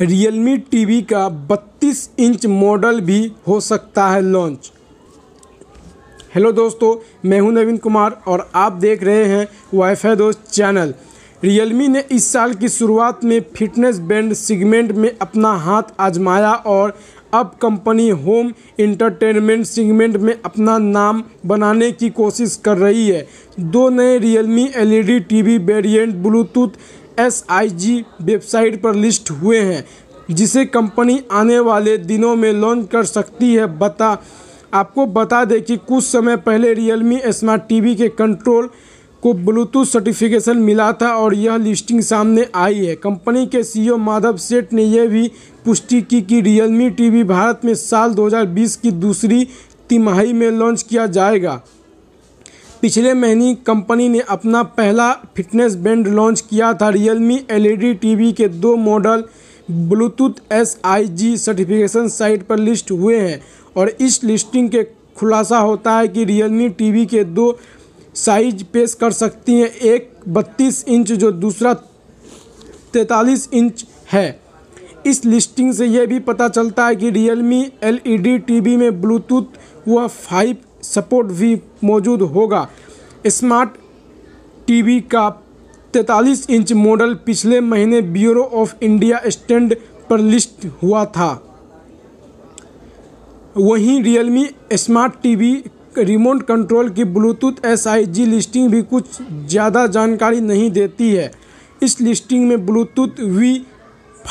Realme TV का 32 inch model भी हो सकता है लॉन्च हेलो दोस्तों मैं हूं नवीन कुमार और आप देख रहे हैं वाईफाई दोस्त चैनल रियलमी ने इस साल की शुरुआत में फिटनेस बैंड सेगमेंट में अपना हाथ आजमाया और अब कंपनी होम इंटरटेनमेंट सेगमेंट में अपना नाम बनाने की कोशिश कर रही है दो नए Realme LED TV variant Bluetooth SIG website पर लिस्ट हुए हैं जिसे कंपनी आने वाले दिनों में लॉन्च कर सकती है बता आपको बता दें कि कुछ समय पहले रियलमी स्मार्ट टीवी के कंट्रोल को ब्लूटूथ सर्टिफिकेशन मिला था और यह लिस्टिंग सामने आई है कंपनी के सीईओ e माधव सेठ ने यह भी पुष्टि की कि रियलमी टीवी भारत में साल 2020 की दूसरी तिमाही में लॉन्च किया जाएगा पिछले महीने कंपनी ने अपना पहला फिटनेस बैंड लॉन्च किया था रियलमी एलईडी टीवी के दो model Bluetooth S I G certification site पर लिस्ट हुए हैं और इस लिस्टिंग के खुलासा होता है कि रियलमी टीवी के दो साइज पेश कर सकती हैं एक बत्तीस इंच जो दूसरा तैतालीस इंच है इस लिस्टिंग से यह भी पता चलता है कि रियलमी एल ई में ब्लूटूथ व फाइव सपोर्ट भी मौजूद होगा स्मार्ट टीवी का 43 इंच मॉडल पिछले महीने ब्यूरो ऑफ इंडिया स्टैंड पर लिस्ट हुआ था वहीं Realme smart TV remote control की ब्लूटूथ एस लिस्टिंग भी कुछ ज़्यादा जानकारी नहीं देती है इस लिस्टिंग में ब्लूटूथ वी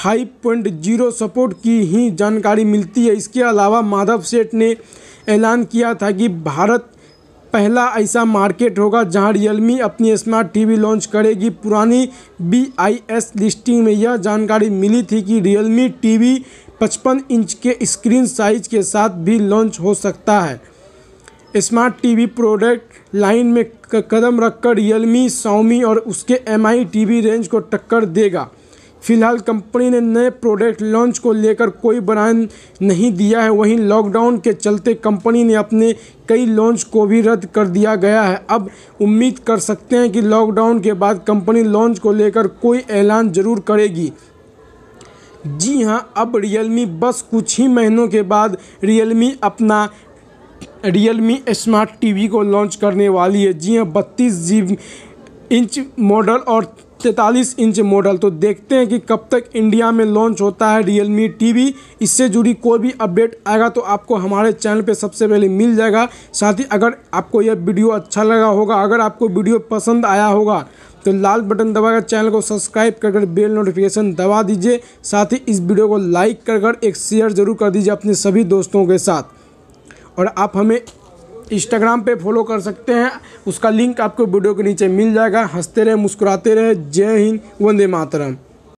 5.0 सपोर्ट की ही जानकारी मिलती है इसके अलावा माधव सेठ ने ऐलान किया था कि भारत पहला ऐसा मार्केट होगा जहां रियलमी अपनी स्मार्ट टीवी लॉन्च करेगी पुरानी बी लिस्टिंग में यह जानकारी मिली थी कि रियलमी टीवी 55 इंच के स्क्रीन साइज के साथ भी लॉन्च हो सकता है स्मार्ट टीवी प्रोडक्ट लाइन में कदम रखकर रियलमी सौमी और उसके एम आई रेंज को टक्कर देगा फिलहाल कंपनी ने नए प्रोडक्ट लॉन्च को लेकर कोई बयान नहीं दिया है वहीं लॉकडाउन के चलते कंपनी ने अपने कई लॉन्च को भी रद्द कर दिया गया है अब उम्मीद कर सकते हैं कि लॉकडाउन के बाद कंपनी लॉन्च को लेकर कोई ऐलान जरूर करेगी जी हाँ अब रियलमी बस कुछ ही महीनों के बाद रियलमी अपना रियलमी स्मार्ट टीवी को लॉन्च करने वाली है जी हाँ बत्तीस जी इंच मॉडल और तैतालीस इंच मॉडल तो देखते हैं कि कब तक इंडिया में लॉन्च होता है रियल मी टी इससे जुड़ी कोई भी अपडेट आएगा तो आपको हमारे चैनल पे सबसे पहले मिल जाएगा साथ ही अगर आपको यह वीडियो अच्छा लगा होगा अगर आपको वीडियो पसंद आया होगा तो लाल बटन दबाकर चैनल को सब्सक्राइब कर कर बेल नोटिफिकेशन दबा दीजिए साथ ही इस वीडियो को लाइक कर कर एक शेयर जरूर कर दीजिए अपने सभी दोस्तों के साथ और आप हमें इंस्टाग्राम पे फॉलो कर सकते हैं उसका लिंक आपको वीडियो के नीचे मिल जाएगा हंसते रहे मुस्कुराते रहे जय हिंद वंदे मातरम